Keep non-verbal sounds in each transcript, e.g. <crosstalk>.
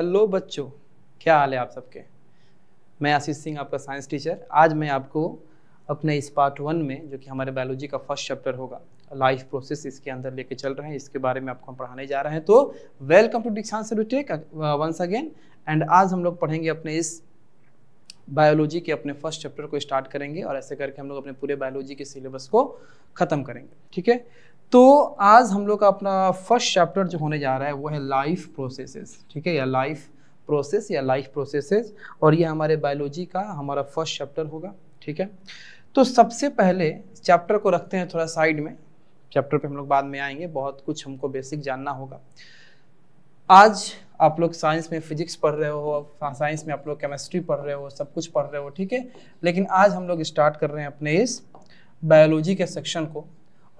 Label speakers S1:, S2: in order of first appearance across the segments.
S1: hello बच्चों क्या हाल है आप सबके मैं आशीष सिंह आपका साइंस टीचर आज मैं आपको अपने इस पार्ट वन में जो कि हमारे बायोलॉजी का फर्स्ट चैप्टर होगा लाइफ प्रोसेस इसके अंदर लेके चल रहे हैं इसके बारे में आपको हम पढ़ाने जा रहे हैं तो वेलकम टू डिक्सांस वंस अगेन एंड आज हम लोग पढ़ेंगे अपने इस बायोलॉजी के अपने फर्स्ट चैप्टर को स्टार्ट करेंगे और ऐसे करके हम लोग अपने पूरे बायोलॉजी के सिलेबस को ख़त्म करेंगे ठीक है तो आज हम लोग का अपना फर्स्ट चैप्टर जो होने जा रहा है वो है लाइफ प्रोसेसेस ठीक है या लाइफ प्रोसेस या लाइफ प्रोसेसेस और ये हमारे बायोलॉजी का हमारा फर्स्ट चैप्टर होगा ठीक है तो सबसे पहले चैप्टर को रखते हैं थोड़ा साइड में चैप्टर पे हम लोग बाद में आएंगे बहुत कुछ हमको बेसिक जानना होगा आज आप लोग साइंस में फिजिक्स पढ़ रहे हो साइंस में आप लोग केमिस्ट्री पढ़ रहे हो सब कुछ पढ़ रहे हो ठीक है लेकिन आज हम लोग स्टार्ट कर रहे हैं अपने इस बायोलॉजी के सेक्शन को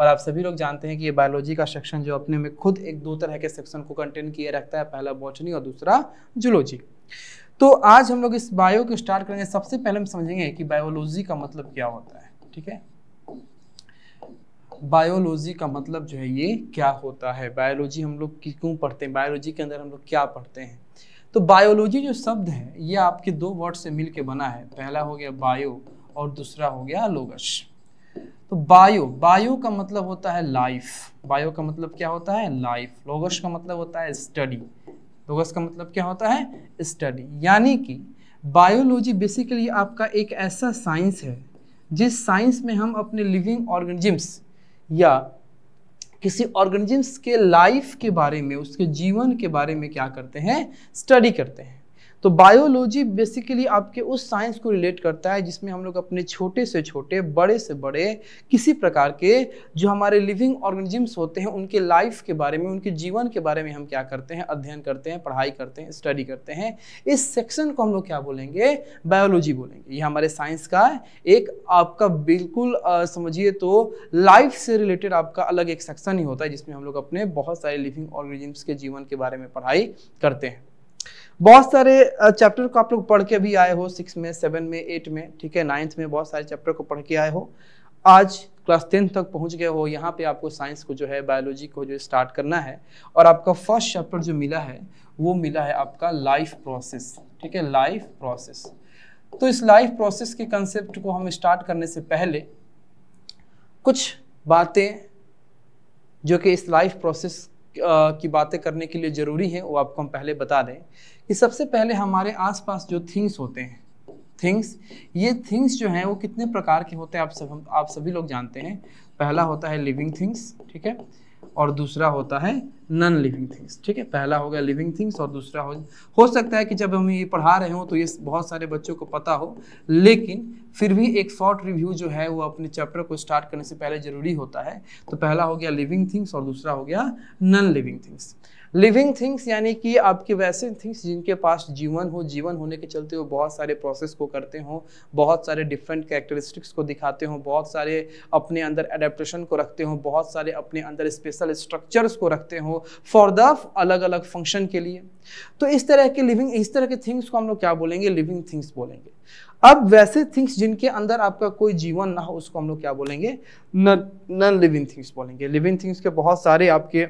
S1: और आप सभी लोग जानते हैं कि ये बायोलॉजी का सेक्शन जो अपने में खुद एक दो तरह के सेक्शन को कंटेन किए रखता है पहला बॉटनी और दूसरा जूलॉजी तो आज हम लोग इस बायो को स्टार्ट करेंगे सबसे पहले हम समझेंगे कि बायोलॉजी का मतलब क्या होता है ठीक है बायोलॉजी का मतलब जो है ये क्या होता है बायोलॉजी हम लोग क्यों पढ़ते हैं बायोलॉजी के अंदर हम लोग क्या पढ़ते हैं तो बायोलॉजी जो शब्द है ये आपके दो वर्ड से मिल के बना है पहला हो गया बायो और दूसरा हो गया लोगस तो बायो बायो का मतलब होता है लाइफ बायो का मतलब क्या होता है लाइफ लोगस का मतलब होता है स्टडी लोगस का मतलब क्या होता है स्टडी यानी कि बायोलॉजी बेसिकली आपका एक ऐसा साइंस है जिस साइंस में हम अपने लिविंग ऑर्गेनिजम्स या किसी ऑर्गेनिजम्स के लाइफ के बारे में उसके जीवन के बारे में क्या करते हैं स्टडी करते हैं तो बायोलॉजी बेसिकली आपके उस साइंस को रिलेट करता है जिसमें हम लोग अपने छोटे से छोटे बड़े से बड़े किसी प्रकार के जो हमारे लिविंग ऑर्गेनिजम्स होते हैं उनके लाइफ के बारे में उनके जीवन के बारे में हम क्या करते हैं अध्ययन करते हैं पढ़ाई करते हैं स्टडी करते हैं इस सेक्शन को हम लोग क्या बोलेंगे बायोलॉजी बोलेंगे ये हमारे साइंस का एक आपका बिल्कुल समझिए तो लाइफ से रिलेटेड आपका अलग एक सेक्शन ही होता है जिसमें हम लोग अपने बहुत सारे लिविंग ऑर्गेनिजम्स के जीवन के बारे में पढ़ाई करते हैं बहुत सारे चैप्टर को आप लोग पढ़ के भी आए हो सिक्स में सेवन में एट में ठीक है नाइन्थ में बहुत सारे चैप्टर को पढ़ के आए हो आज क्लास टेंथ तक पहुंच गए हो यहाँ पे आपको साइंस को जो है बायोलॉजी को जो स्टार्ट करना है और आपका फर्स्ट चैप्टर जो मिला है वो मिला है आपका लाइफ प्रोसेस ठीक है लाइफ प्रोसेस तो इस लाइफ प्रोसेस के कंसेप्ट को हम स्टार्ट करने से पहले कुछ बातें जो कि इस लाइफ प्रोसेस की बातें करने के लिए ज़रूरी है वो आपको हम पहले बता दें कि सबसे पहले हमारे आसपास जो थिंग्स होते हैं थिंग्स ये थिंग्स जो हैं वो कितने प्रकार के होते हैं आप सब आप सभी लोग जानते हैं पहला होता है लिविंग थिंग्स ठीक है और दूसरा होता है नॉन लिविंग थिंग्स ठीक है पहला हो गया लिविंग थिंग्स और दूसरा हो हो सकता है कि जब हम ये पढ़ा रहे हो तो ये बहुत सारे बच्चों को पता हो लेकिन फिर भी एक शॉर्ट रिव्यू जो है वो अपने चैप्टर को स्टार्ट करने से पहले ज़रूरी होता है तो पहला हो गया लिविंग थिंग्स और दूसरा हो गया non living things living things यानी कि आपके वैसे थिंग्स जिनके पास जीवन हो जीवन होने के चलते वो बहुत सारे प्रोसेस को करते हों बहुत सारे डिफरेंट कैरेक्टरिस्टिक्स को दिखाते हों बहुत सारे अपने अंदर एडेप्टेशन को रखते हों बहुत सारे अपने अंदर स्पेशल स्ट्रक्चर्स को रखते हों फॉर द अलग अलग फंक्शन के लिए तो इस तरह के लिविंग इस तरह के थिंग्स को हम लोग क्या बोलेंगे लिविंग थिंग्स बोलेंगे अब वैसे थिंग्स जिनके अंदर आपका कोई जीवन ना हो उसको हम लोग क्या बोलेंगे नॉन लिविंग थिंग्स बोलेंगे लिविंग थिंग्स के बहुत सारे आपके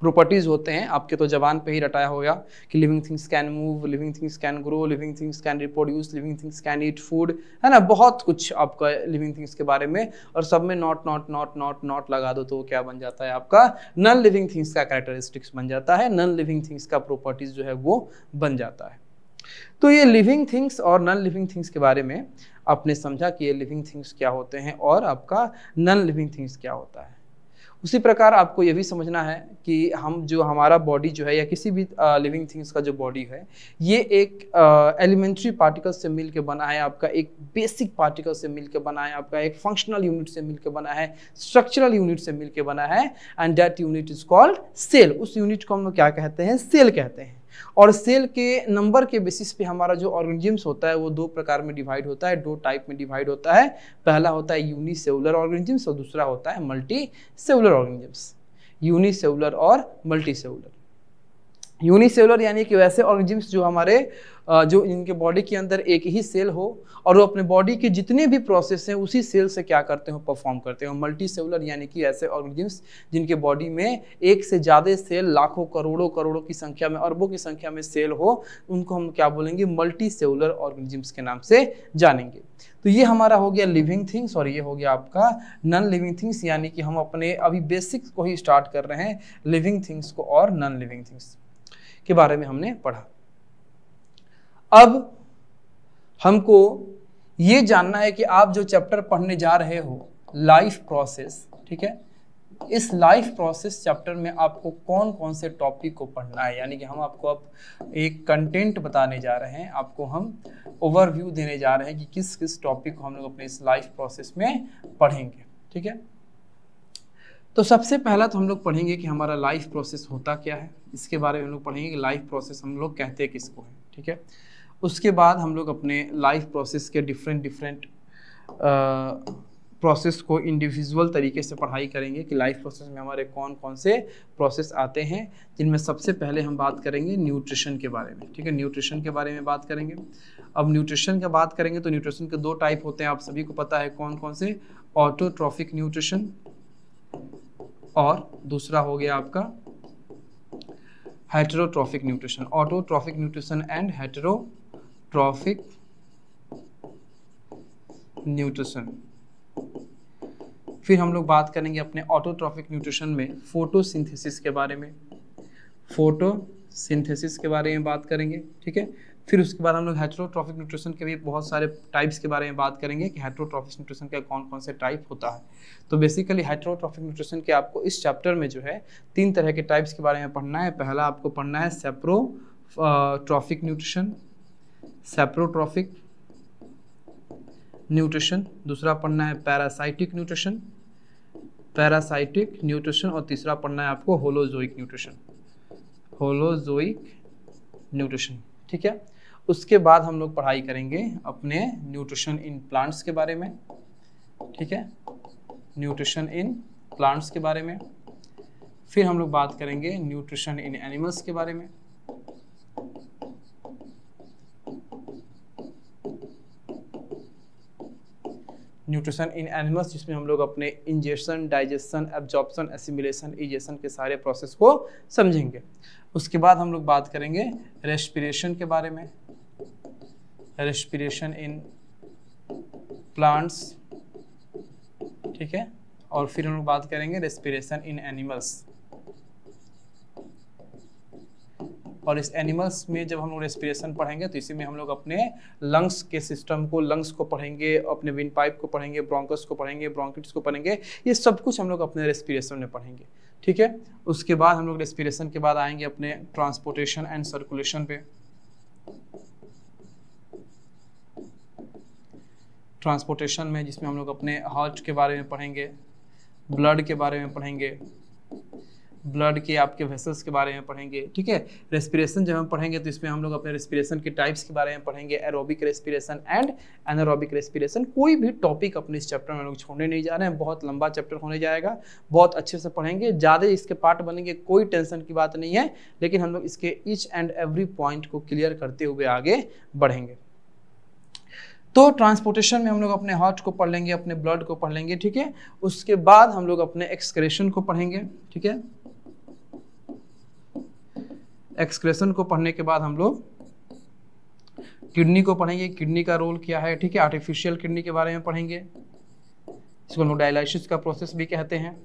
S1: प्रॉपर्टीज होते हैं आपके तो जबान पे ही रटाया होगा कि living things can move living things can grow living things can reproduce living things can eat food है ना बहुत कुछ आपका लिविंग थिंग्स के बारे में और सब में not not not not not लगा दो तो वो क्या बन जाता है आपका नन लिविंग थिंग्स का कैरेक्टरिस्टिक्स बन जाता है नन लिविंग थिंग्स का प्रॉपर्टीज जो है वो बन जाता है तो ये लिविंग थिंग्स और नन लिविंग थिंग्स के बारे में आपने समझा कि ये लिविंग थिंग्स क्या होते हैं और आपका नन लिविंग थिंग्स क्या होता है उसी प्रकार आपको यह भी समझना है कि हम जो हमारा बॉडी जो है या किसी भी लिविंग थिंग्स का जो बॉडी है ये एक एलिमेंट्री पार्टिकल से मिल के बना है आपका एक बेसिक पार्टिकल से मिल के बना है आपका एक फंक्शनल यूनिट से मिल के बना है स्ट्रक्चरल यूनिट से मिल के बना है and that unit is called cell उस यूनिट को हम लोग क्या कहते हैं सेल कहते हैं और सेल के नंबर के बेसिस पे हमारा जो ऑर्गेनिजम्स होता है वो दो प्रकार में डिवाइड होता है दो टाइप में डिवाइड होता है पहला होता है यूनिसेलुलर ऑर्गेनिजम्स और दूसरा होता है मल्टी सेलुलर ऑर्गेनिजम्स यूनिसेलुलर और मल्टी सेलुलर यूनिसेलर यानी कि वैसे ऑर्गेनिज्म्स जो हमारे जो इनके बॉडी के अंदर एक ही सेल हो और वो अपने बॉडी के जितने भी प्रोसेस हैं उसी सेल से क्या करते हो परफॉर्म करते हैं मल्टी सेलर यानी कि ऐसे ऑर्गेनिज्म्स जिनके बॉडी में एक से ज़्यादा सेल लाखों करोड़ों करोड़ों की संख्या में अरबों की संख्या में सेल हो उनको हम क्या बोलेंगे मल्टी सेलुलर ऑर्गेनिज्म्स के नाम से जानेंगे तो ये हमारा हो गया लिविंग थिंग्स और ये हो गया आपका नॉन लिविंग थिंग्स यानी कि हम अपने अभी बेसिक्स को ही स्टार्ट कर रहे हैं लिविंग थिंग्स को और नॉन लिविंग थिंग्स के बारे में हमने पढ़ा अब हमको ये जानना है कि आप जो चैप्टर पढ़ने जा रहे हो लाइफ प्रोसेस ठीक है इस लाइफ प्रोसेस चैप्टर में आपको कौन कौन से टॉपिक को पढ़ना है यानी कि हम आपको अब एक कंटेंट बताने जा रहे हैं आपको हम ओवरव्यू देने जा रहे हैं कि किस किस टॉपिक को हम लोग अपने इस लाइफ प्रोसेस में पढ़ेंगे ठीक है तो सबसे पहला तो हम लोग पढ़ेंगे कि हमारा लाइफ प्रोसेस होता क्या है इसके बारे में हम लोग पढ़ेंगे कि लाइफ प्रोसेस हम लोग कहते हैं किसको है ठीक है उसके बाद हम लोग अपने लाइफ प्रोसेस के डिफरेंट डिफरेंट प्रोसेस को इंडिविजुअल तरीके से पढ़ाई करेंगे कि लाइफ प्रोसेस में हमारे कौन कौन से प्रोसेस आते हैं जिनमें सबसे पहले हम बात करेंगे न्यूट्रिशन के बारे में ठीक है न्यूट्रिशन के बारे में बात करेंगे अब न्यूट्रिशन का बात करेंगे तो न्यूट्रिशन के दो टाइप होते हैं आप सभी को पता है कौन कौन से ऑटोट्रॉफिक न्यूट्रिशन और दूसरा हो गया आपका heterotrophic nutrition autotrophic nutrition and heterotrophic nutrition फिर हम लोग बात करेंगे अपने ऑटोट्रॉफिक न्यूट्रिशन में फोटोसिंथेसिस के बारे में फोटोसिंथेसिस के बारे में बात करेंगे ठीक है फिर उसके बाद हम लोग हेट्रोट्रॉफिक न्यूट्रिशन के भी बहुत सारे टाइप्स के बारे में बात करेंगे कि हेट्रोट्रॉफिक न्यूट्रिशन का कौन कौन से टाइप होता है तो बेसिकली हेट्रोट्रॉफिक न्यूट्रिशन के आपको इस चैप्टर में जो है तीन तरह के टाइप्स के बारे में पढ़ना है पहला आपको पढ़ना है saprotrophic nutrition saprotrophic nutrition दूसरा पढ़ना है पैरासाइटिक न्यूट्रिशन पैरासाइटिक न्यूट्रिशन और तीसरा पढ़ना है आपको होलोजोइक न्यूट्रिशन होलोजोइक न्यूट्रिशन ठीक है उसके बाद हम लोग पढ़ाई करेंगे अपने न्यूट्रिशन इन प्लांट्स के बारे में ठीक है न्यूट्रिशन इन प्लांट्स के बारे में फिर हम लोग बात करेंगे न्यूट्रिशन इन एनिमल्स के बारे में न्यूट्रिशन इन एनिमल्स जिसमें हम लोग अपने ingestion digestion absorption assimilation egestion के सारे प्रोसेस को समझेंगे उसके बाद हम लोग बात करेंगे रेस्पिरेशन के बारे में रेस्पिरेशन इन प्लांट्स ठीक है और फिर हम लोग बात करेंगे रेस्पिरेशन इन एनिमल्स और इस एनिमल्स में जब हम लोग रेस्पिरेशन पढ़ेंगे तो इसी में हम लोग अपने लंग्स के सिस्टम को लंग्स को पढ़ेंगे अपने विंड पाइप को पढ़ेंगे ब्रोंकस को पढ़ेंगे ब्रोंकिट्स को पढ़ेंगे ये सब कुछ हम लोग अपने रेस्पिरेशन में पढ़ेंगे ठीक है उसके बाद हम लोग रेस्पिरेशन के बाद आएंगे अपने ट्रांसपोर्टेशन एंड सर्कुलेशन पे ट्रांसपोर्टेशन में जिसमें हम लोग अपने हार्ट के बारे में पढ़ेंगे ब्लड के बारे में पढ़ेंगे ब्लड के आपके वेसल्स के बारे में पढ़ेंगे ठीक है रेस्पिरेशन जब हम पढ़ेंगे तो इसमें हम लोग अपने रेस्पिरेशन के टाइप्स के बारे में पढ़ेंगे aerobic respiration and anaerobic respiration कोई भी टॉपिक अपने इस चैप्टर में लोग छोड़ने नहीं जा रहे हैं बहुत लंबा चैप्टर होने जाएगा बहुत अच्छे से पढ़ेंगे ज़्यादा इसके पार्ट बनेंगे कोई टेंशन की बात नहीं है लेकिन हम लोग इसके ईच एंड एवरी पॉइंट को क्लियर करते हुए आगे बढ़ेंगे तो ट्रांसपोर्टेशन में हम लोग अपने हार्ट को पढ़ लेंगे अपने ब्लड को पढ़ लेंगे ठीक है उसके बाद हम लोग अपने एक्सक्रेशन को पढ़ेंगे ठीक है एक्सक्रेशन को पढ़ने के बाद हम लोग किडनी को पढ़ेंगे किडनी का रोल क्या है ठीक है आर्टिफिशियल किडनी के बारे में पढ़ेंगे इसको हम लोग डायलिसिस का प्रोसेस भी कहते हैं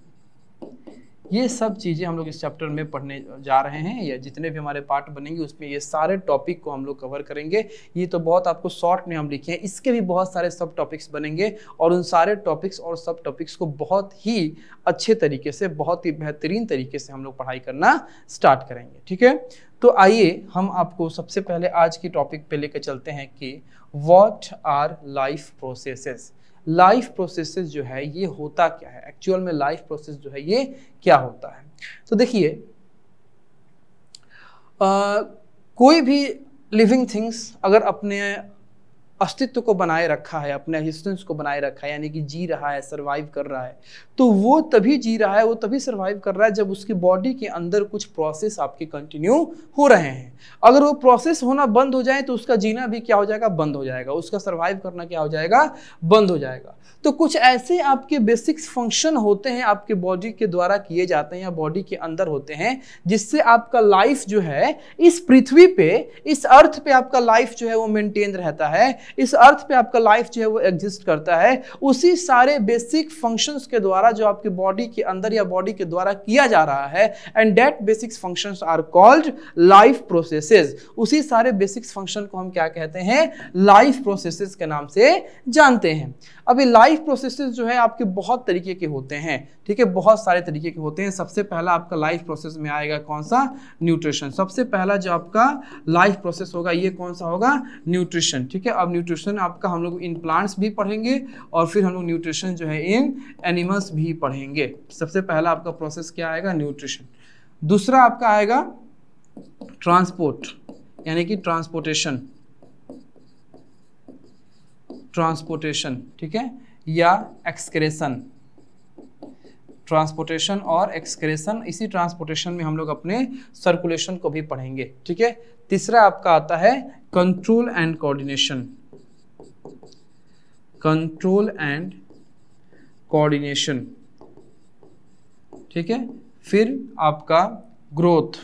S1: ये सब चीज़ें हम लोग इस चैप्टर में पढ़ने जा रहे हैं या जितने भी हमारे पार्ट बनेंगे उसमें ये सारे टॉपिक को हम लोग कवर करेंगे ये तो बहुत आपको शॉर्ट में हम लिखे हैं इसके भी बहुत सारे सब टॉपिक्स बनेंगे और उन सारे टॉपिक्स और सब टॉपिक्स को बहुत ही अच्छे तरीके से बहुत ही बेहतरीन तरीके से हम लोग पढ़ाई करना स्टार्ट करेंगे ठीक है तो आइए हम आपको सबसे पहले आज के टॉपिक पे लेकर चलते हैं कि what are life processes life processes जो है ये होता क्या है एक्चुअल में लाइफ प्रोसेस जो है ये क्या होता है तो देखिए कोई भी लिविंग थिंग्स अगर अपने अस्तित्व को बनाए रखा है अपने एग्जिस्टेंस को बनाए रखा है यानी कि जी रहा है सर्वाइव कर रहा है तो वो तभी जी रहा है वो तभी सर्वाइव कर रहा है जब उसकी बॉडी के अंदर कुछ प्रोसेस आपके कंटिन्यू हो रहे हैं अगर वो प्रोसेस होना बंद हो जाए तो उसका जीना भी क्या हो जाएगा बंद हो जाएगा उसका सर्वाइव करना क्या हो जाएगा बंद हो जाएगा तो कुछ ऐसे आपके बेसिक्स फंक्शन होते हैं आपके बॉडी के द्वारा किए जाते हैं या बॉडी के अंदर होते हैं जिससे आपका लाइफ जो है इस पृथ्वी पे इस अर्थ पे आपका लाइफ जो है वो मेंटेन रहता है इस अर्थ पे आपका लाइफ जो है वो एग्जिस्ट करता है उसी सारे बेसिक फंक्शंस के द्वारा द्वारा जो आपके बॉडी के अंदर या बॉडी के द्वारा किया जा रहा है and that basics functions are called life processes उसी सारे बेसिक्स फंक्शन को हम क्या कहते हैं लाइफ प्रोसेसेस के नाम से जानते हैं अभी लाइफ प्रोसेसेस जो है आपके बहुत तरीके के होते हैं ठीक है बहुत सारे तरीके के होते हैं सबसे पहला आपका लाइफ प्रोसेस में आएगा कौन सा न्यूट्रिशन सबसे पहला जो आपका लाइफ प्रोसेस होगा ये कौन सा होगा न्यूट्रिशन ठीक है अब न्यूट्रिशन आपका हम लोग इन प्लांट्स भी पढ़ेंगे और फिर हम लोग न्यूट्रिशन जो है इन एनिमल्स भी पढ़ेंगे सबसे पहला आपका प्रोसेस क्या आएगा न्यूट्रिशन दूसरा आपका आएगा ट्रांसपोर्ट यानी कि ट्रांसपोर्टेशन ट्रांसपोर्टेशन ठीक है या एक्सक्रेशन ट्रांसपोर्टेशन और एक्सक्रेशन इसी ट्रांसपोर्टेशन में हम लोग अपने सर्कुलेशन को भी पढ़ेंगे ठीक है तीसरा आपका आता है control and coordination control and coordination ठीक है फिर आपका ग्रोथ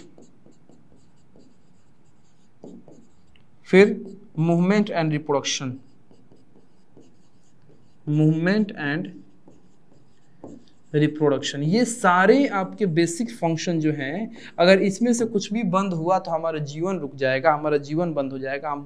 S1: फिर movement and reproduction movement and reproduction ये सारे आपके बेसिक फंक्शन जो हैं अगर इसमें से कुछ भी बंद हुआ तो हमारा जीवन रुक जाएगा हमारा जीवन बंद हो जाएगा हम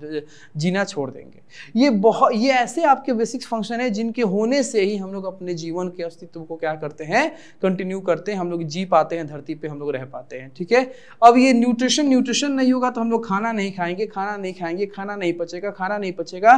S1: जीना छोड़ देंगे ये बहुत ये ऐसे आपके बेसिक फंक्शन है जिनके होने से ही हम लोग अपने जीवन के अस्तित्व को क्या करते हैं कंटिन्यू करते हैं हम लोग जी पाते हैं धरती पर हम लोग रह पाते हैं ठीक है अब ये न्यूट्रिशन न्यूट्रिशन नहीं होगा तो हम लोग खाना नहीं खाएंगे खाना नहीं खाएंगे खाना नहीं पचेगा खाना नहीं पचेगा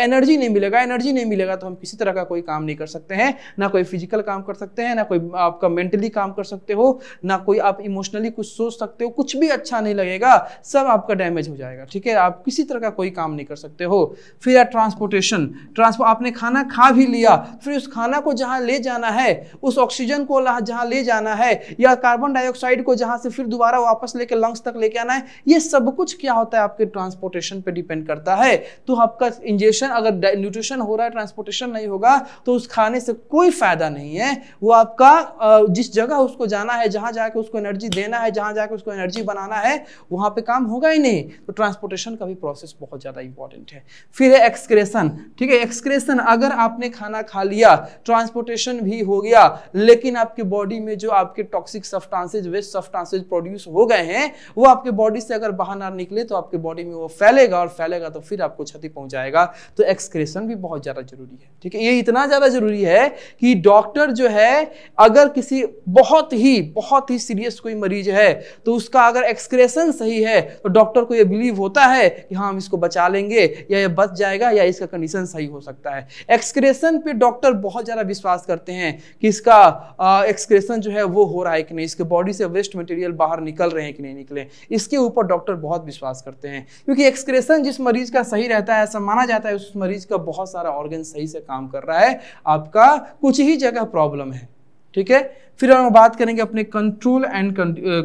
S1: एनर्जी नहीं मिलेगा एनर्जी नहीं मिलेगा तो हम किसी तरह का कोई काम नहीं कर सकते हैं ना कोई फिजिकल काम कर सकते हैं हैं ना कोई आपका मेंटली काम कर सकते हो ना कोई आप इमोशनली कुछ सोच सकते हो कुछ भी अच्छा नहीं लगेगा सब आपका डैमेज हो जाएगा ठीक है आप किसी तरह का कोई काम नहीं कर सकते हो फिर है ट्रांसपोर्टेशन ट्रांसपोर्ट आपने खाना खा भी लिया फिर उस खाना को जहाँ ले जाना है उस ऑक्सीजन को जहाँ ले जाना है या कार्बन डाइऑक्साइड को जहाँ से फिर दोबारा वापस लेके लंग्स तक लेके आना है ये सब कुछ क्या होता है आपके ट्रांसपोर्टेशन पे डिपेंड करता है तो आपका इंजेक्शन अगर न्यूट्रिशन हो रहा है ट्रांसपोर्टेशन नहीं होगा तो उस खाने से कोई फायदा नहीं है वो आपका जिस जगह उसको जाना है जहाँ जाके उसको एनर्जी देना है जहाँ जाके उसको एनर्जी बनाना है वहाँ पे काम होगा ही नहीं तो ट्रांसपोर्टेशन का भी प्रोसेस बहुत ज़्यादा इंपॉर्टेंट है फिर है एक्सक्रेशन ठीक है एक्सक्रेशन अगर आपने खाना खा लिया ट्रांसपोर्टेशन भी हो गया लेकिन आपके बॉडी में जो आपके toxic substances waste substances produce हो गए हैं वो आपके बॉडी से अगर बाहर ना निकले तो आपके बॉडी में वो फैलेगा और फैलेगा तो फिर आपको क्षति पहुंचाएगा तो एक्सक्रेशन भी बहुत ज़्यादा जरूरी है ठीक है ये इतना ज़्यादा जरूरी है कि डॉक्टर जो है अगर किसी बहुत ही बहुत ही सीरियस कोई मरीज है तो उसका अगर एक्सक्रेशन सही है तो डॉक्टर को ये बिलीव होता है कि हाँ हम इसको बचा लेंगे या ये बच जाएगा या इसका कंडीशन सही हो सकता है एक्सक्रेशन पे डॉक्टर बहुत ज़्यादा विश्वास करते हैं कि इसका एक्सक्रेशन जो है वो हो रहा है कि नहीं इसके बॉडी से वेस्ट मटेरियल बाहर निकल रहे हैं कि नहीं निकले इसके ऊपर डॉक्टर बहुत विश्वास करते हैं क्योंकि एक्सक्रेशन जिस मरीज का सही रहता है ऐसा माना जाता है उस मरीज का बहुत सारा ऑर्गेन सही से काम कर रहा है आपका कुछ ही जगह प्रॉब्लम है ठीक है फिर हम बात करेंगे अपने कंट्रोल एंड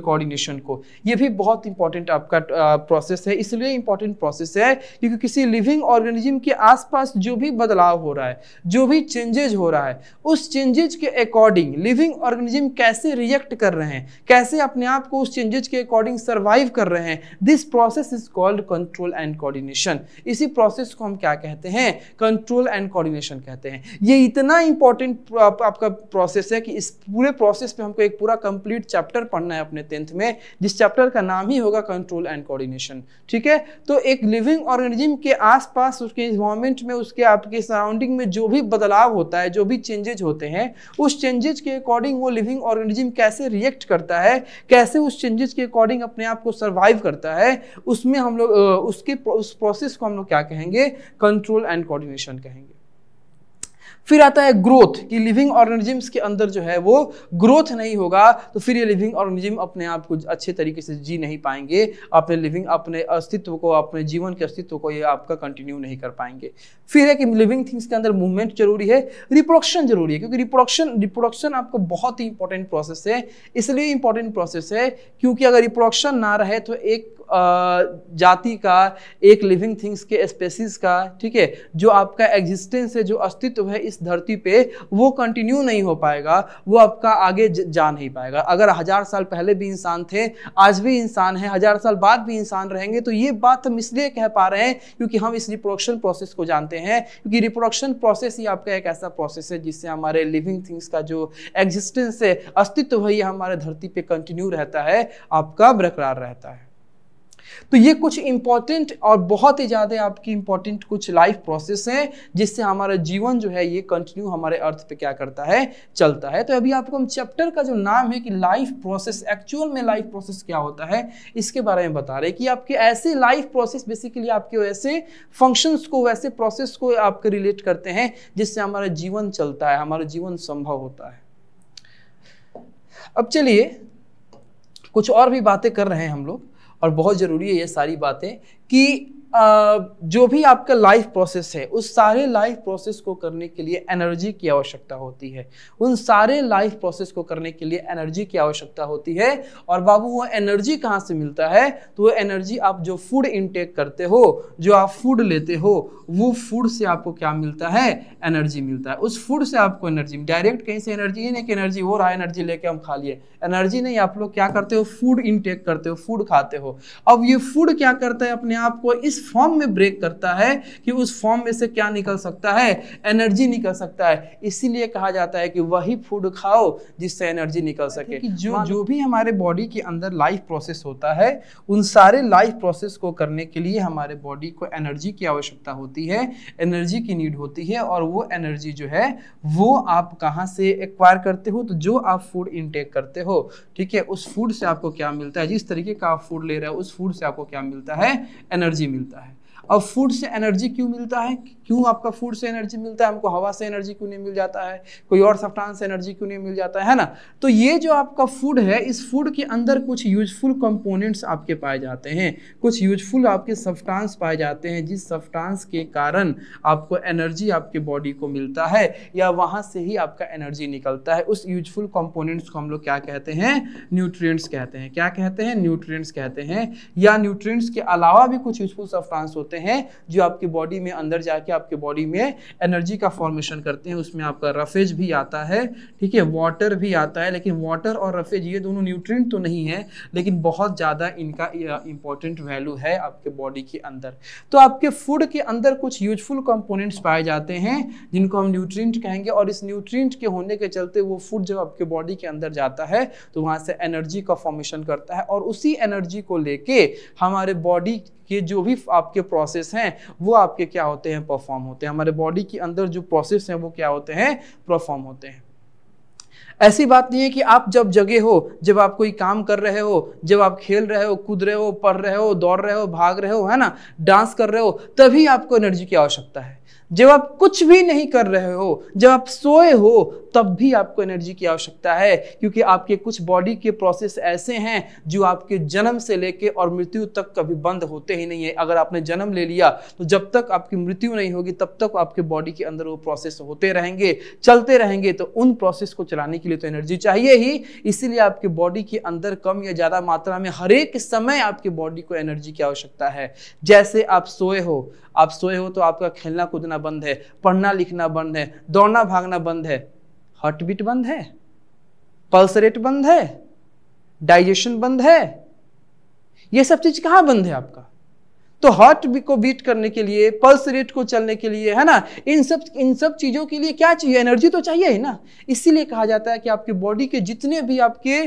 S1: कोऑर्डिनेशन को ये भी बहुत इंपॉर्टेंट आपका प्रोसेस है इसलिए इंपॉर्टेंट प्रोसेस है क्योंकि किसी लिविंग ऑर्गेनिज्म के आसपास जो भी बदलाव हो रहा है जो भी चेंजेज हो रहा है उस चेंजेज के अकॉर्डिंग लिविंग ऑर्गेनिज्म कैसे रिएक्ट कर रहे हैं कैसे अपने आप को उस चेंजेज के अकॉर्डिंग सर्वाइव कर रहे हैं this process is called control and coordination इसी प्रोसेस को हम क्या कहते हैं कंट्रोल एंड कोऑर्डिनेशन कहते हैं ये इतना इंपॉर्टेंट आपका प्रोसेस है कि इस पूरे प्रोसेस पे हमको एक पूरा कंप्लीट चैप्टर पढ़ना है अपने टेंथ में जिस चैप्टर का नाम ही होगा कंट्रोल एंड कोऑर्डिनेशन ठीक है तो एक लिविंग ऑर्गेनिज्म के आसपास उसके इन्वायरमेंट में उसके आपके सराउंडिंग में जो भी बदलाव होता है जो भी चेंजेज होते हैं उस चेंजेज के अकॉर्डिंग वो लिविंग ऑर्गेनिज्म कैसे रिएक्ट करता है कैसे उस चेंजेस के अकॉर्डिंग अपने आप को सर्वाइव करता है उसमें हम लोग उसके उस प्रोसेस को हम लोग क्या कहेंगे कंट्रोल एंड कोऑर्डिनेशन कहेंगे फिर आता है ग्रोथ कि लिविंग ऑर्गेनिजम्स के अंदर जो है वो ग्रोथ नहीं होगा तो फिर ये लिविंग ऑर्गेनिज्म अपने आप को अच्छे तरीके से जी नहीं पाएंगे अपने लिविंग अपने अस्तित्व को अपने जीवन के अस्तित्व को ये आपका कंटिन्यू नहीं कर पाएंगे फिर है कि लिविंग थिंग्स के अंदर मूवमेंट जरूरी है रिप्रोडक्शन जरूरी है क्योंकि रिप्रोडक्शन रिप्रोडक्शन आपको बहुत ही इंपॉर्टेंट प्रोसेस है इसलिए इंपॉर्टेंट प्रोसेस है क्योंकि अगर रिप्रोडक्शन ना रहे तो एक जाति का एक लिविंग थिंग्स के स्पेसिस का ठीक है जो आपका एग्जिस्टेंस है जो अस्तित्व है इस धरती पे वो कंटिन्यू नहीं हो पाएगा वो आपका आगे जा नहीं पाएगा अगर हज़ार साल पहले भी इंसान थे आज भी इंसान है हज़ार साल बाद भी इंसान रहेंगे तो ये बात हम इसलिए कह पा रहे हैं क्योंकि हम इस रिप्रोडक्शन प्रोसेस को जानते हैं क्योंकि रिप्रोडक्शन प्रोसेस ही आपका एक ऐसा प्रोसेस है जिससे हमारे लिविंग थिंग्स का जो एग्जिस्टेंस है अस्तित्व है ये हमारे धरती पर कंटिन्यू रहता है आपका बरकरार रहता है तो ये कुछ इंपॉर्टेंट और बहुत ही ज़्यादा आपकी इंपॉर्टेंट कुछ लाइफ प्रोसेस हैं जिससे हमारा जीवन जो है ये कंटिन्यू हमारे अर्थ पे क्या करता है चलता है तो अभी आपको हम चैप्टर का जो नाम है कि लाइफ प्रोसेस एक्चुअल में लाइफ प्रोसेस क्या होता है इसके बारे में बता रहे कि आपके ऐसे लाइफ प्रोसेस बेसिकली आपके वैसे फंक्शंस को वैसे प्रोसेस को आपके रिलेट करते हैं जिससे हमारा जीवन चलता है हमारा जीवन संभव होता है अब चलिए कुछ और भी बातें कर रहे हैं हम लोग और बहुत ज़रूरी है ये सारी बातें कि जो भी आपका लाइफ प्रोसेस है उस सारे लाइफ प्रोसेस को करने के लिए एनर्जी की आवश्यकता होती है उन सारे लाइफ प्रोसेस को करने के लिए एनर्जी की आवश्यकता होती है और बाबू वो एनर्जी कहाँ से मिलता है तो वो एनर्जी आप जो फूड इनटेक करते हो जो आप फूड लेते हो वो फूड से आपको क्या मिलता है एनर्जी मिलता है उस फूड से आपको एनर्जी डायरेक्ट कहीं से एनर्जी ये नहीं कि एनर्जी हो रहा है एनर्जी लेके हम खा लिए एनर्जी नहीं आप लोग क्या करते हो फूड इनटेक करते हो फूड खाते हो अब ये फूड क्या करता है अपने आप को इस फॉर्म में ब्रेक करता है कि उस फॉर्म में से क्या निकल सकता है एनर्जी निकल सकता है इसीलिए कहा जाता है कि वही फूड खाओ जिससे एनर्जी निकल सके कि जो जो भी हमारे बॉडी के अंदर लाइफ प्रोसेस होता है उन सारे लाइफ प्रोसेस को करने के लिए हमारे बॉडी को एनर्जी की आवश्यकता होती है एनर्जी की नीड होती है और वो एनर्जी जो है वो आप कहाँ से एक्वायर करते हो तो जो आप फूड इनटेक करते हो ठीक है उस फूड से आपको क्या मिलता है जिस तरीके का आप फूड ले रहे हो उस फूड से आपको क्या मिलता है एनर्जी मिलता है I अब फूड से एनर्जी क्यों मिलता है क्यों आपका फूड से एनर्जी मिलता है हमको हवा से एनर्जी क्यों नहीं मिल जाता है कोई और सफ्टान से एनर्जी क्यों नहीं मिल जाता है, ना तो ये जो आपका फूड है इस फूड के अंदर कुछ यूजफुल कंपोनेंट्स आपके पाए जाते हैं कुछ यूजफुल आपके सब्सटेंस पाए जाते हैं जिस सब्सटेंस के कारण आपको एनर्जी आपके बॉडी को मिलता है या वहाँ से ही आपका एनर्जी निकलता है उस यूजफुल कंपोनेंट्स को हम लोग क्या कहते हैं न्यूट्रिएंट्स कहते हैं क्या कहते हैं न्यूट्रिएंट्स कहते हैं या न्यूट्रिएंट्स के अलावा भी कुछ यूजफुल सब्सटेंस होते हैं होते हैं जो आपकी बॉडी में अंदर जाके आपके बॉडी में एनर्जी का फॉर्मेशन करते हैं उसमें आपका रफेज भी आता है ठीक है वाटर भी आता है लेकिन वाटर और रफेज ये दोनों न्यूट्रिएंट तो नहीं है लेकिन बहुत ज़्यादा इनका इंपॉर्टेंट वैल्यू है आपके बॉडी के अंदर तो आपके फूड के अंदर कुछ यूजफुल कंपोनेंट्स पाए जाते हैं जिनको हम न्यूट्रिएंट कहेंगे और इस न्यूट्रिएंट के होने के चलते वो फूड जब आपके बॉडी के अंदर जाता है तो वहाँ से एनर्जी का फॉर्मेशन करता है और उसी एनर्जी को लेके हमारे बॉडी ये जो भी आपके प्रोसेस हैं वो आपके क्या होते हैं परफॉर्म होते हैं हमारे बॉडी के अंदर जो प्रोसेस हैं वो क्या होते हैं परफॉर्म होते हैं ऐसी बात नहीं है कि आप जब जगे हो जब आप कोई काम कर रहे हो जब आप खेल रहे हो कूद रहे हो पढ़ रहे हो दौड़ रहे हो भाग रहे हो है ना डांस कर रहे हो तभी आपको एनर्जी की आवश्यकता है जब आप कुछ भी नहीं कर रहे हो जब आप सोए हो तब भी आपको एनर्जी की आवश्यकता है क्योंकि आपके कुछ बॉडी के प्रोसेस ऐसे हैं जो आपके जन्म से लेके और मृत्यु तक कभी बंद होते ही नहीं है अगर आपने जन्म ले लिया तो जब तक आपकी मृत्यु नहीं होगी तब तक आपके बॉडी के अंदर वो प्रोसेस होते रहेंगे चलते रहेंगे तो उन प्रोसेस को चलाने के लिए तो एनर्जी चाहिए ही इसीलिए आपके बॉडी के अंदर कम या ज़्यादा मात्रा में हर एक समय आपके बॉडी को एनर्जी की आवश्यकता है जैसे आप सोए हो आप सोए हो तो आपका खेलना कूदना बंद है पढ़ना लिखना बंद है दौड़ना भागना बंद है हार्ट बीट बंद है पल्स रेट बंद है डाइजेशन बंद है ये सब चीज कहाँ बंद है आपका तो हार्ट को बीट करने के लिए पल्स रेट को चलने के लिए है ना इन सब इन सब चीज़ों के लिए क्या चाहिए एनर्जी तो चाहिए ही ना इसीलिए कहा जाता है कि आपके बॉडी के जितने भी आपके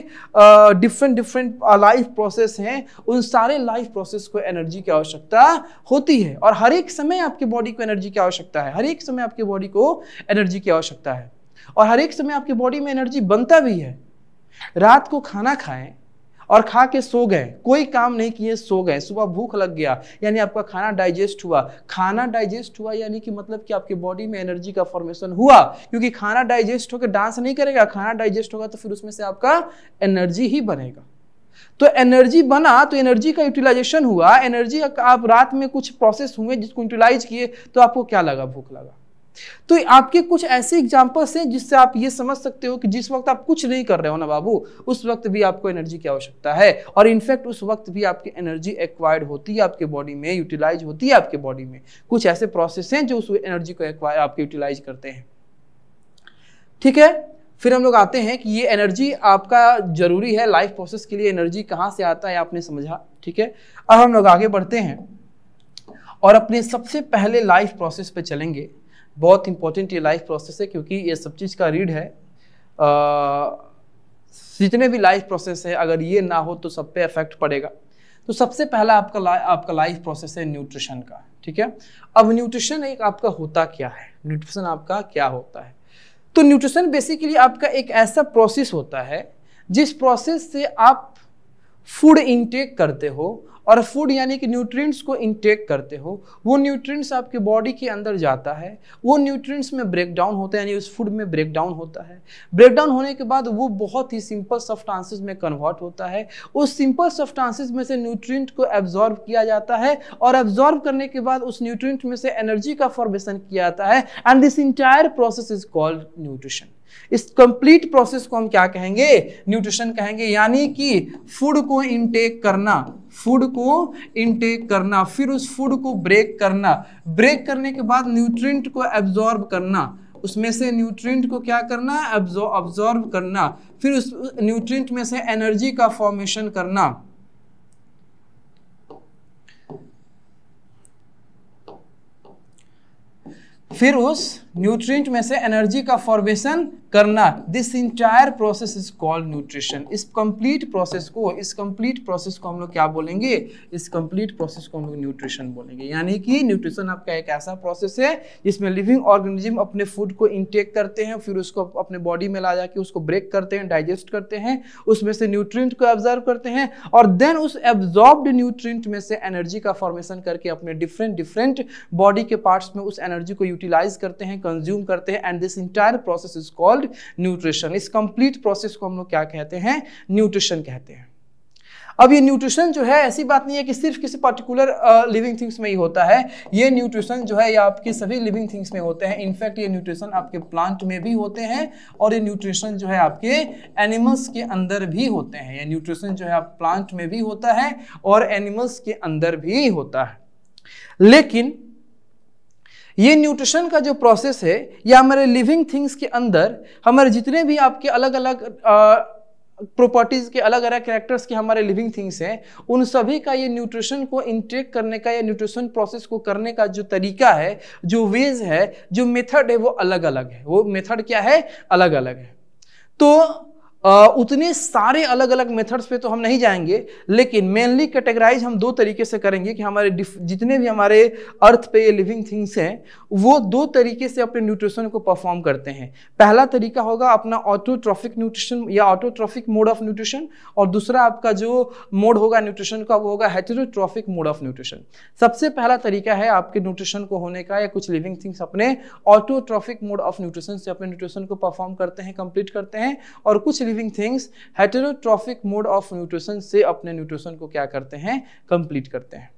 S1: डिफरेंट डिफरेंट लाइफ प्रोसेस हैं उन सारे लाइफ प्रोसेस को एनर्जी की आवश्यकता होती है और हर एक समय आपके बॉडी को एनर्जी की आवश्यकता है हर एक समय आपकी बॉडी को एनर्जी की आवश्यकता है और हर एक समय आपकी बॉडी में एनर्जी बनता भी है रात को खाना खाएं और खा के सो गए कोई काम नहीं किए सो गए सुबह भूख लग गया यानी आपका खाना डाइजेस्ट हुआ खाना डाइजेस्ट हुआ यानी कि मतलब कि आपके बॉडी में एनर्जी का फॉर्मेशन हुआ क्योंकि खाना डाइजेस्ट होकर डांस नहीं करेगा खाना डाइजेस्ट होगा तो फिर उसमें से आपका एनर्जी ही बनेगा तो एनर्जी बना तो एनर्जी का यूटिलाइजेशन हुआ एनर्जी आप रात में कुछ प्रोसेस हुए जिसको यूटिलाइज किए तो आपको क्या लगा भूख लगा तो आपके कुछ ऐसे एग्जाम्पल्स हैं जिससे आप ये समझ सकते हो कि जिस वक्त आप कुछ नहीं कर रहे हो ना बाबू उस वक्त भी आपको एनर्जी की आवश्यकता है और इनफैक्ट उस वक्त भी आपकी एनर्जी एक्वायर्ड होती है आपके बॉडी में यूटिलाइज होती है आपके बॉडी में कुछ ऐसे प्रोसेस हैं जो उस एनर्जी को एक्वायर आपके यूटिलाइज करते हैं ठीक है फिर हम लोग आते हैं कि ये एनर्जी आपका जरूरी है लाइफ प्रोसेस के लिए एनर्जी कहाँ से आता है आपने समझा ठीक है अब हम लोग आगे बढ़ते हैं और अपने सबसे पहले लाइफ प्रोसेस पे चलेंगे बहुत इंपॉर्टेंट ये लाइफ प्रोसेस है क्योंकि ये सब चीज़ का रीढ़ है जितने भी लाइफ प्रोसेस है अगर ये ना हो तो सब पे इफेक्ट पड़ेगा तो सबसे पहला आपका ला, आपका लाइफ प्रोसेस है न्यूट्रिशन का ठीक है अब न्यूट्रिशन एक आपका होता क्या है न्यूट्रिशन आपका क्या होता है तो न्यूट्रिशन बेसिकली आपका एक ऐसा प्रोसेस होता है जिस प्रोसेस से आप फूड इनटेक करते हो और फूड यानी कि न्यूट्रिएंट्स को इनटेक करते हो वो न्यूट्रिएंट्स आपके बॉडी के अंदर जाता है वो न्यूट्रिएंट्स में ब्रेक डाउन होता है यानी उस फूड में ब्रेक डाउन होता है ब्रेक डाउन होने के बाद वो बहुत ही सिंपल सफ्टांसिस में कन्वर्ट होता है उस सिंपल सफ्टांसिस में से न्यूट्रिएंट को एब्जॉर्ब किया जाता है और एब्जॉर्व करने के बाद उस न्यूट्रिएंट में से एनर्जी का फॉर्मेशन किया जाता है and this entire process is called nutrition इस कंप्लीट प्रोसेस को हम क्या कहेंगे न्यूट्रिशन कहेंगे यानी कि फूड को इनटेक करना फूड को इनटेक करना फिर उस फूड को ब्रेक करना ब्रेक करने के बाद न्यूट्रिएंट को एब्जॉर्ब करना उसमें से न्यूट्रिएंट को क्या करना ऑब्जॉर्ब करना फिर उस न्यूट्रिएंट में से एनर्जी का फॉर्मेशन करना फिर उस न्यूट्रिएंट में से एनर्जी का फॉर्मेशन करना this entire process is called nutrition इस कंप्लीट प्रोसेस को इस कंप्लीट प्रोसेस को हम लोग क्या बोलेंगे इस कंप्लीट प्रोसेस को हम लोग न्यूट्रिशन बोलेंगे यानी कि न्यूट्रिशन आपका एक ऐसा प्रोसेस है जिसमें लिविंग ऑर्गेनिज्म अपने फूड को इंटेक करते हैं फिर उसको अपने बॉडी में ला जाके उसको ब्रेक करते हैं डाइजेस्ट करते हैं उसमें से न्यूट्रिएंट को एब्जॉर्व करते हैं और देन उस एब्जॉर्ब्ड न्यूट्रिएंट में से एनर्जी का फॉर्मेशन करके अपने डिफरेंट डिफरेंट बॉडी के पार्ट्स में उस एनर्जी को यूटिलाइज करते हैं कंज्यूम करते हैं and this entire process is called called nutrition इस कंप्लीट प्रोसेस को हम लोग क्या कहते हैं न्यूट्रिशन कहते हैं अब ये न्यूट्रिशन जो है ऐसी बात नहीं है कि सिर्फ किसी पर्टिकुलर लिविंग थिंग्स में ही होता है ये न्यूट्रिशन जो है ये आपके सभी लिविंग थिंग्स में होते हैं इनफैक्ट ये न्यूट्रिशन आपके प्लांट में भी होते हैं और ये न्यूट्रिशन जो है आपके एनिमल्स के अंदर भी होते हैं ये न्यूट्रिशन जो है आप प्लांट में भी होता है और एनिमल्स के अंदर भी होता है लेकिन ये न्यूट्रिशन का जो प्रोसेस है या हमारे लिविंग थिंग्स के अंदर हमारे जितने भी आपके अलग अलग प्रॉपर्टीज़ के अलग अलग कैरेक्टर्स के हमारे लिविंग थिंग्स हैं उन सभी का ये न्यूट्रिशन को इंटेक करने का या न्यूट्रिशन प्रोसेस को करने का जो तरीका है जो वेज है जो मेथड है वो अलग अलग है वो मेथड क्या है अलग अलग है तो उतने सारे अलग अलग मेथड्स पे तो हम नहीं जाएंगे लेकिन मेनली कैटेगराइज हम दो तरीके से करेंगे कि हमारे जितने भी हमारे अर्थ पे लिविंग थिंग्स हैं वो दो तरीके से अपने न्यूट्रिशन को परफॉर्म करते हैं पहला तरीका होगा अपना ऑटोट्रॉफिक न्यूट्रिशन या ऑटोट्रॉफिक मोड ऑफ न्यूट्रिशन और दूसरा आपका जो मोड होगा न्यूट्रिशन का वो होगा हेटेरोट्रॉफिक मोड ऑफ न्यूट्रिशन सबसे पहला तरीका है आपके न्यूट्रिशन को होने का या कुछ लिविंग थिंग्स अपने ऑटोट्रॉफिक मोड ऑफ न्यूट्रिशन से अपने न्यूट्रिशन को परफॉर्म करते हैं कंप्लीट करते हैं और कुछ living things heterotrophic mode of nutrition से अपने न्यूट्रिशन को क्या करते हैं कंप्लीट करते हैं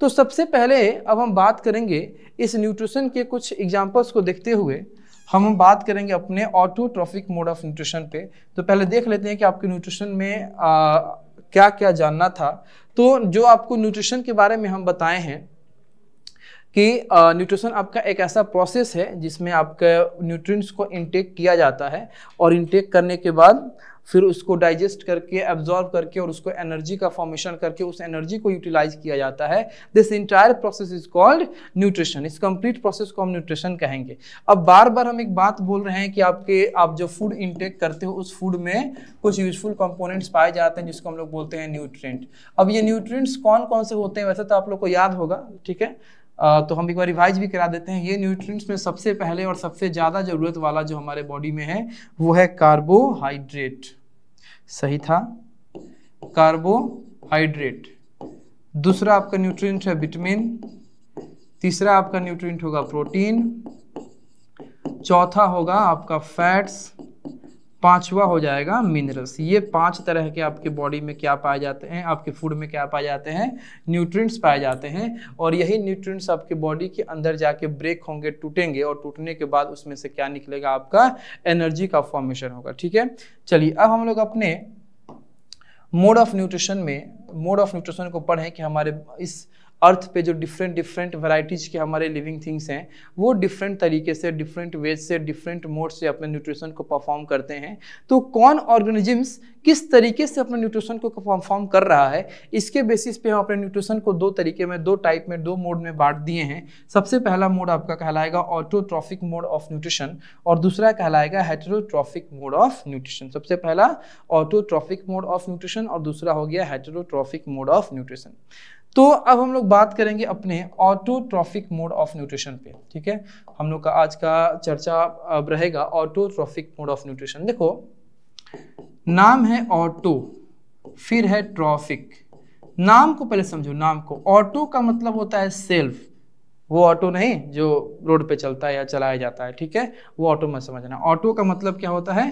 S1: तो सबसे पहले अब हम बात करेंगे इस न्यूट्रिशन के कुछ एग्जाम्पल्स को देखते हुए हम बात करेंगे अपने ऑटोट्रॉफिक मोड ऑफ न्यूट्रिशन पे तो पहले देख लेते हैं कि आपके न्यूट्रिशन में आ, क्या क्या जानना था तो जो आपको न्यूट्रिशन के बारे में हम बताए हैं कि न्यूट्रिशन आपका एक ऐसा प्रोसेस है जिसमें आपके न्यूट्रिएंट्स को इंटेक किया जाता है और इनटेक करने के बाद फिर उसको डाइजेस्ट करके एब्जॉर्व करके और उसको एनर्जी का फॉर्मेशन करके उस एनर्जी को यूटिलाइज किया जाता है this entire process is called nutrition इस कंप्लीट प्रोसेस को हम न्यूट्रिशन कहेंगे अब बार बार हम एक बात बोल रहे हैं कि आपके आप जो फूड इंटेक करते हो उस फूड में कुछ यूजफुल कंपोनेंट्स पाए जाते हैं जिसको हम लोग बोलते हैं न्यूट्रेंट अब ये न्यूट्रिएंट्स कौन कौन से होते हैं वैसे तो आप लोग को याद होगा ठीक है तो हम एक बार रिवाइज भी करा देते हैं ये न्यूट्रिएंट्स में सबसे पहले और सबसे ज़्यादा ज़रूरत वाला जो हमारे बॉडी में है वो है कार्बोहाइड्रेट सही था कार्बोहाइड्रेट दूसरा आपका न्यूट्रिएंट है विटामिन तीसरा आपका न्यूट्रिएंट होगा प्रोटीन चौथा होगा आपका फैट्स पांचवा हो जाएगा मिनरल्स ये पांच तरह के आपके बॉडी में क्या पाए जाते हैं आपके फूड में क्या पाए जाते हैं न्यूट्रिएंट्स पाए जाते हैं और यही न्यूट्रिएंट्स आपके बॉडी के अंदर जाके ब्रेक होंगे टूटेंगे और टूटने के बाद उसमें से क्या निकलेगा आपका एनर्जी का फॉर्मेशन होगा ठीक है चलिए अब हम लोग अपने मोड ऑफ न्यूट्रिशन में मोड ऑफ न्यूट्रिशन को पढ़ें कि हमारे इस अर्थ पे जो डिफरेंट डिफरेंट वैरायटीज के हमारे लिविंग थिंग्स हैं वो डिफरेंट तरीके से डिफरेंट वेज से डिफरेंट मोड से अपने न्यूट्रिशन को परफॉर्म करते हैं तो कौन ऑर्गेनिजम्स किस तरीके से अपने न्यूट्रिशन को परफॉर्म कर रहा है इसके बेसिस पे हम अपने न्यूट्रिशन को दो तरीके में दो टाइप में दो मोड में बांट दिए हैं सबसे पहला मोड आपका कहलाएगा ऑटोट्रॉफिक मोड ऑफ न्यूट्रिशन और दूसरा कहलाएगा हेटेरोट्रॉफिक मोड ऑफ न्यूट्रिशन सबसे पहला ऑटोट्रॉफिक मोड ऑफ न्यूट्रिशन और दूसरा हो गया हेटेरोट्रॉफिक मोड ऑफ न्यूट्रिशन तो अब हम लोग बात करेंगे अपने ऑटोट्रॉफिक मोड ऑफ न्यूट्रिशन पे ठीक है हम लोग का आज का चर्चा अब रहेगा ऑटोट्रॉफिक मोड ऑफ न्यूट्रिशन देखो नाम है ऑटो फिर है ट्रॉफिक नाम को पहले समझो नाम को ऑटो का मतलब होता है सेल्फ वो ऑटो नहीं जो रोड पे चलता है या चलाया जाता है ठीक है वो ऑटो में समझना ऑटो का मतलब क्या होता है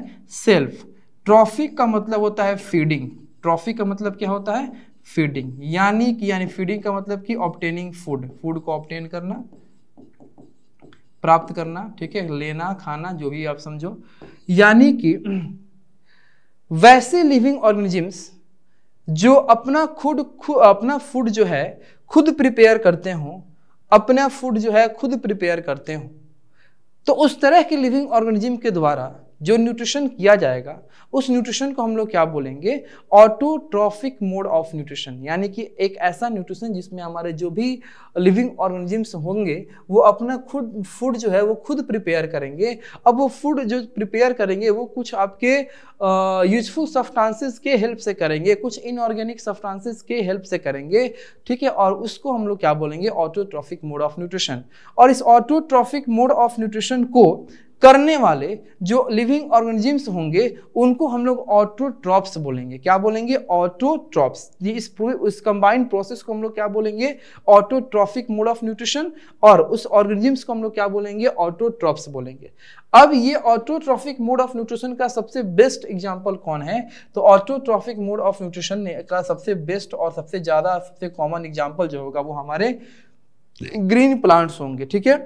S1: सेल्फ ट्रॉफिक का मतलब होता है फीडिंग ट्रॉफिक का मतलब क्या होता है फीडिंग यानी कि यानी फीडिंग का मतलब कि ऑप्टेनिंग फूड फूड को ऑप्टेन करना प्राप्त करना ठीक है लेना खाना जो भी आप समझो यानी कि <clears throat> वैसे लिविंग ऑर्गेनिजम्स जो अपना खुद खु, अपना फूड जो है खुद प्रिपेयर करते हों अपना फूड जो है खुद प्रिपेयर करते हों तो उस तरह के लिविंग ऑर्गेनिज्म के द्वारा जो न्यूट्रिशन किया जाएगा उस न्यूट्रिशन को हम लोग क्या बोलेंगे ऑटोट्रॉफिक मोड ऑफ न्यूट्रिशन यानी कि एक ऐसा न्यूट्रिशन जिसमें हमारे जो भी लिविंग ऑर्गेनिजम्स होंगे वो अपना खुद फूड जो है वो खुद प्रिपेयर करेंगे अब वो फूड जो प्रिपेयर करेंगे वो कुछ आपके यूजफुल सब्सटेंसेस के हेल्प से करेंगे कुछ इनऑर्गेनिक सब्सटेंसेस के हेल्प से करेंगे ठीक है और उसको हम लोग क्या बोलेंगे ऑटोट्रॉफिक मोड ऑफ न्यूट्रिशन और इस ऑटोट्रॉफिक मोड ऑफ न्यूट्रिशन को करने वाले जो लिविंग ऑर्गेनिजम्स होंगे उनको हम लोग ऑटोट्रॉप्स बोलेंगे क्या बोलेंगे ऑटोट्रॉप्स ये इस इस कंबाइंड प्रोसेस को हम लोग क्या बोलेंगे ऑटोट्रॉफिक मोड ऑफ न्यूट्रिशन और उस ऑर्गेनिजम्स को हम लोग क्या बोलेंगे ऑटोट्रॉप्स बोलेंगे अब ये ऑटोट्रॉफिक मोड ऑफ न्यूट्रिशन का सबसे बेस्ट एग्जाम्पल कौन है तो ऑटोट्रॉफिक मोड ऑफ न्यूट्रिशन का सबसे बेस्ट और सबसे ज़्यादा सबसे कॉमन एग्जाम्पल जो होगा वो हमारे ग्रीन प्लांट्स होंगे ठीक है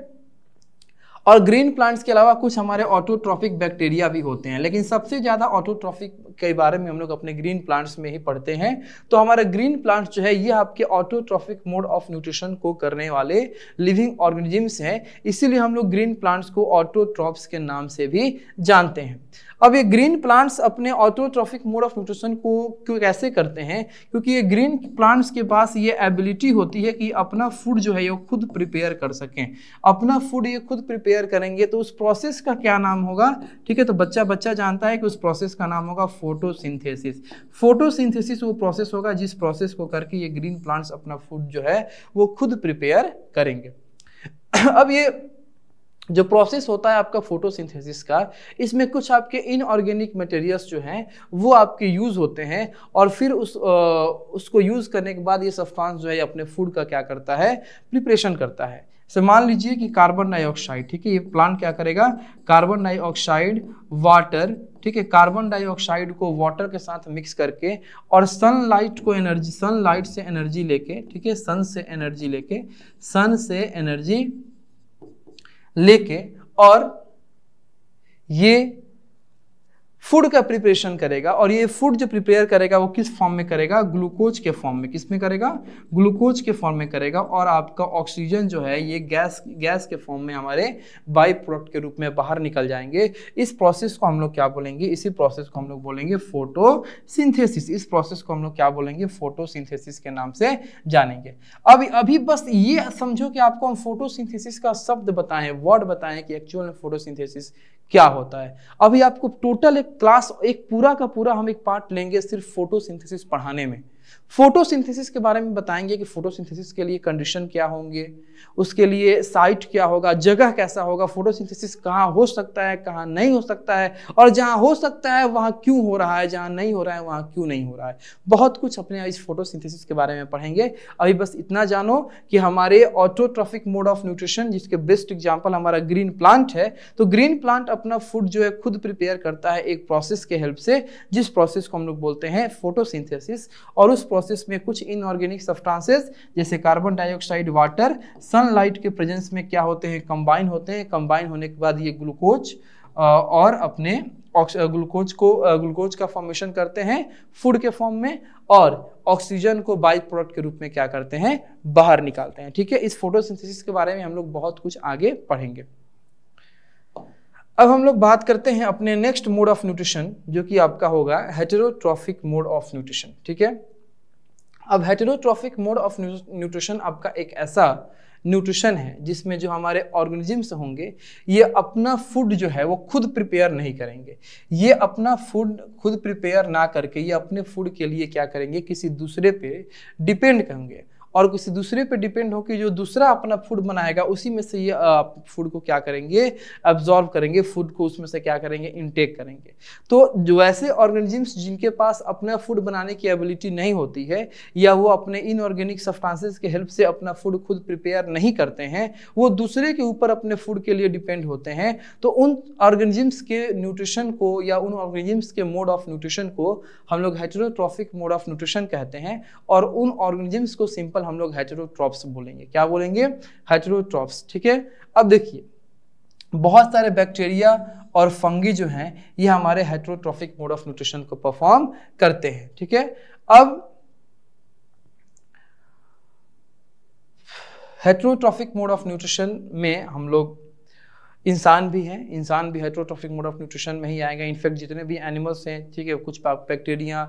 S1: और ग्रीन प्लांट्स के अलावा कुछ हमारे ऑटोट्रॉफिक बैक्टीरिया भी होते हैं लेकिन सबसे ज़्यादा ऑटोट्रॉफिक के बारे में हम लोग अपने ग्रीन प्लांट्स में ही पढ़ते हैं तो हमारे ग्रीन प्लांट्स जो है ये आपके ऑटोट्रॉफिक मोड ऑफ न्यूट्रिशन को करने वाले लिविंग ऑर्गेनिजम्स हैं इसीलिए हम लोग ग्रीन प्लांट्स को ऑटोट्रॉप्स के नाम से भी जानते हैं अब ये ग्रीन प्लांट्स अपने ऑटोट्रॉफिक मोड ऑफ न्यूट्रिशन को क्यों कैसे करते हैं क्योंकि ये ग्रीन प्लांट्स के पास ये एबिलिटी होती है कि अपना फूड जो है ये खुद प्रिपेयर कर सकें अपना फूड ये खुद प्रिपेयर करेंगे तो उस प्रोसेस का क्या नाम होगा ठीक है तो बच्चा बच्चा जानता है कि उस प्रोसेस का नाम होगा फोटोसिंथेसिस फोटोसिंथेसिस वो प्रोसेस होगा जिस प्रोसेस को करके ये ग्रीन प्लांट्स अपना फूड जो है वो खुद प्रिपेयर करेंगे <clears throat> अब ये जो प्रोसेस होता है आपका फोटोसिंथेसिस का इसमें कुछ आपके इनऑर्गेनिक मटेरियल्स जो हैं वो आपके यूज़ होते हैं और फिर उस आ, उसको यूज़ करने के बाद ये सब्सटेंस जो है अपने फूड का क्या करता है प्रिपरेशन करता है से मान लीजिए कि कार्बन डाइऑक्साइड ठीक है ये प्लांट क्या करेगा कार्बन डाइऑक्साइड वाटर ठीक है कार्बन डाइऑक्साइड को वाटर के साथ मिक्स करके और सनलाइट को एनर्जी सनलाइट से एनर्जी लेके ठीक है सन से एनर्जी लेके सन से एनर्जी लेके और ये फूड का प्रिपरेशन करेगा और ये फूड जो प्रिपेयर करेगा वो किस फॉर्म में करेगा ग्लूकोज के फॉर्म में किस में करेगा ग्लूकोज के फॉर्म में करेगा और आपका ऑक्सीजन जो है ये गैस गैस के फॉर्म में हमारे बाई प्रोडक्ट के रूप में बाहर निकल जाएंगे इस प्रोसेस को हम लोग क्या बोलेंगे इसी प्रोसेस को हम लोग बोलेंगे फोटोसिंथेसिस इस प्रोसेस को हम लोग क्या बोलेंगे फोटोसिंथेसिस के नाम से जानेंगे अभी अभी बस ये समझो कि आपको हम फोटोसिंथेसिस का शब्द बताएं वर्ड बताएं कि एक्चुअल फोटो फोटोसिंथेसिस क्या होता है अभी आपको टोटल एक क्लास एक पूरा का पूरा हम एक पार्ट लेंगे सिर्फ फोटोसिंथेसिस पढ़ाने में फोटोसिंथेसिस के बारे में बताएंगे कि फोटोसिंथेसिस के लिए कंडीशन क्या होंगे उसके लिए साइट क्या होगा जगह कैसा होगा फोटोसिंथेसिस कहाँ हो सकता है कहाँ नहीं हो सकता है और जहाँ हो सकता है वहाँ क्यों हो रहा है जहाँ नहीं हो रहा है वहाँ क्यों नहीं हो रहा है बहुत कुछ अपने इस फोटोसिंथेसिस के बारे में पढ़ेंगे अभी बस इतना जानो कि हमारे ऑटोट्रॉफिक मोड ऑफ न्यूट्रिशन जिसके बेस्ट एग्जाम्पल हमारा ग्रीन प्लांट है तो ग्रीन प्लांट अपना फूड जो है खुद प्रिपेयर करता है एक प्रोसेस के हेल्प से जिस प्रोसेस को हम लोग बोलते हैं फोटोसिंथेसिस और उस उस प्रोसेस में कुछ इनऑर्गेनिक सब्सटेंसेस जैसे कार्बन डाइऑक्साइड वाटर सनलाइट के प्रेजेंस में क्या होते हैं कंबाइन होते हैं कंबाइन होने के बाद ये ग्लूकोज और अपने ग्लूकोज को ग्लूकोज का फॉर्मेशन करते हैं फूड के फॉर्म में और ऑक्सीजन को बाई प्रोडक्ट के रूप में क्या करते हैं बाहर निकालते हैं ठीक है इस फोटोसिंथेसिस के बारे में हम लोग बहुत कुछ आगे पढ़ेंगे अब हम लोग बात करते हैं अपने नेक्स्ट मोड ऑफ न्यूट्रिशन जो कि आपका होगा हेटेरोट्रॉफिक मोड ऑफ न्यूट्रिशन ठीक है अब हेटेरोट्रॉफिक मोड ऑफ न्यूट्रिशन आपका एक ऐसा न्यूट्रिशन है जिसमें जो हमारे ऑर्गेनिजम्स होंगे ये अपना फूड जो है वो खुद प्रिपेयर नहीं करेंगे ये अपना फूड खुद प्रिपेयर ना करके ये अपने फूड के लिए क्या करेंगे किसी दूसरे पे डिपेंड करेंगे और किसी दूसरे पे डिपेंड हो कि जो दूसरा अपना फूड बनाएगा उसी में से ये फूड को क्या करेंगे एब्जॉर्व करेंगे फूड को उसमें से क्या करेंगे इनटेक करेंगे तो जो ऐसे ऑर्गेनिजम्स जिनके पास अपना फूड बनाने की एबिलिटी नहीं होती है या वो अपने इनऑर्गेनिक सब्सटेंसेस के हेल्प से अपना फूड खुद प्रिपेयर नहीं करते हैं वो दूसरे के ऊपर अपने फूड के लिए डिपेंड होते हैं तो उन ऑर्गेनिजम्स के न्यूट्रिशन को या उन ऑर्गेनिजम्स के मोड ऑफ न्यूट्रिशन को हम लोग हाइड्रोट्रॉफिक मोड ऑफ न्यूट्रिशन कहते हैं और उन ऑर्गेनिजम्स को सिंपल हम लोग हेटेरोट्रॉप्स बोलेंगे क्या बोलेंगे हेटेरोट्रॉप्स ठीक है अब देखिए बहुत सारे बैक्टीरिया और फंगी जो हैं ये हमारे हेट्रोट्रॉफिक मोड ऑफ न्यूट्रिशन को परफॉर्म करते हैं ठीक है अब हेट्रोट्रॉफिक मोड ऑफ न्यूट्रिशन में हम लोग इंसान भी हैं इंसान भी हेट्रोट्रॉफिक मोड ऑफ न्यूट्रिशन में ही आएगा इनफेक्ट जितने भी एनिमल्स हैं ठीक है कुछ बैक्टीरिया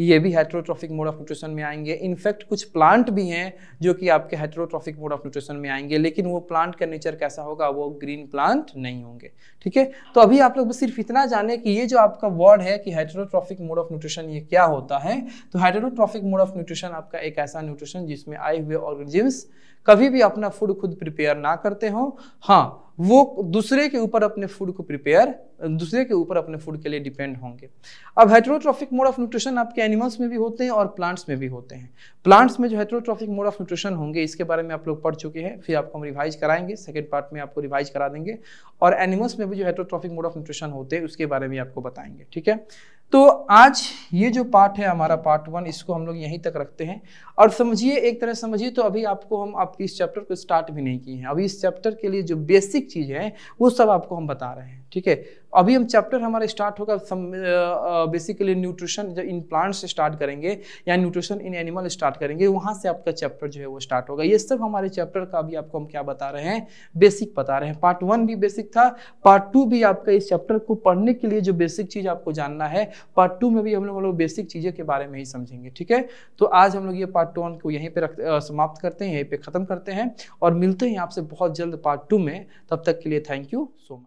S1: ये भी हेट्रोट्रॉफिक मोड ऑफ न्यूट्रिशन में आएंगे इनफैक्ट कुछ प्लांट भी हैं जो कि आपके हेट्रोट्रॉफिक मोड ऑफ न्यूट्रिशन में आएंगे लेकिन वो प्लांट का नेचर कैसा होगा वो ग्रीन प्लांट नहीं होंगे ठीक है तो अभी आप लोग सिर्फ इतना जाने कि ये जो आपका वर्ड है कि हेट्रोट्रॉफिक मोड ऑफ न्यूट्रिशन ये क्या होता है तो हेट्रोट्रॉफिक मोड ऑफ न्यूट्रिशन आपका एक ऐसा न्यूट्रिशन जिसमें आए हुए ऑर्गेनिजम्स कभी भी अपना फूड खुद प्रिपेयर ना करते हो हाँ वो दूसरे के ऊपर अपने फूड को प्रिपेयर दूसरे के ऊपर अपने फूड के लिए डिपेंड होंगे अब हेट्रोट्रॉफिक मोड ऑफ न्यूट्रिशन आपके एनिमल्स में भी होते हैं और प्लांट्स में भी होते हैं प्लांट्स में जो हेट्रोट्रॉफिक मोड ऑफ न्यूट्रिशन होंगे इसके बारे में आप लोग पढ़ चुके हैं फिर आपको हम रिवाइज कराएंगे सेकेंड पार्ट में आपको रिवाइज करा देंगे और एनिमल्स में भी जो हेट्रोट्रॉफिक मोड ऑफ न्यूट्रिशन होते हैं उसके बारे में आपको बताएंगे ठीक है तो आज ये जो पार्ट है हमारा पार्ट वन इसको हम लोग यहीं तक रखते हैं और समझिए एक तरह समझिए तो अभी आपको हम आपकी इस चैप्टर को स्टार्ट भी नहीं किए हैं अभी इस चैप्टर के लिए जो बेसिक चीज़ है वो सब आपको हम बता रहे हैं ठीक है अभी हम चैप्टर हमारा स्टार्ट होगा बेसिकली न्यूट्रिशन जो इन प्लांट्स स्टार्ट करेंगे या न्यूट्रिशन इन एनिमल स्टार्ट करेंगे वहाँ से आपका चैप्टर जो है वो स्टार्ट होगा ये सब हमारे चैप्टर का अभी आपको हम क्या बता रहे हैं बेसिक बता रहे हैं पार्ट वन भी बेसिक था पार्ट टू भी आपका इस चैप्टर को पढ़ने के लिए जो बेसिक चीज़ आपको जानना है पार्ट टू में भी हम लोग लोग बेसिक चीज़ों के बारे में ही समझेंगे ठीक है तो आज हम लोग ये पार्ट वन को यहीं पर समाप्त करते हैं यहीं पर ख़त्म करते हैं और मिलते हैं आपसे बहुत जल्द पार्ट टू में तब तक के लिए थैंक यू सो मच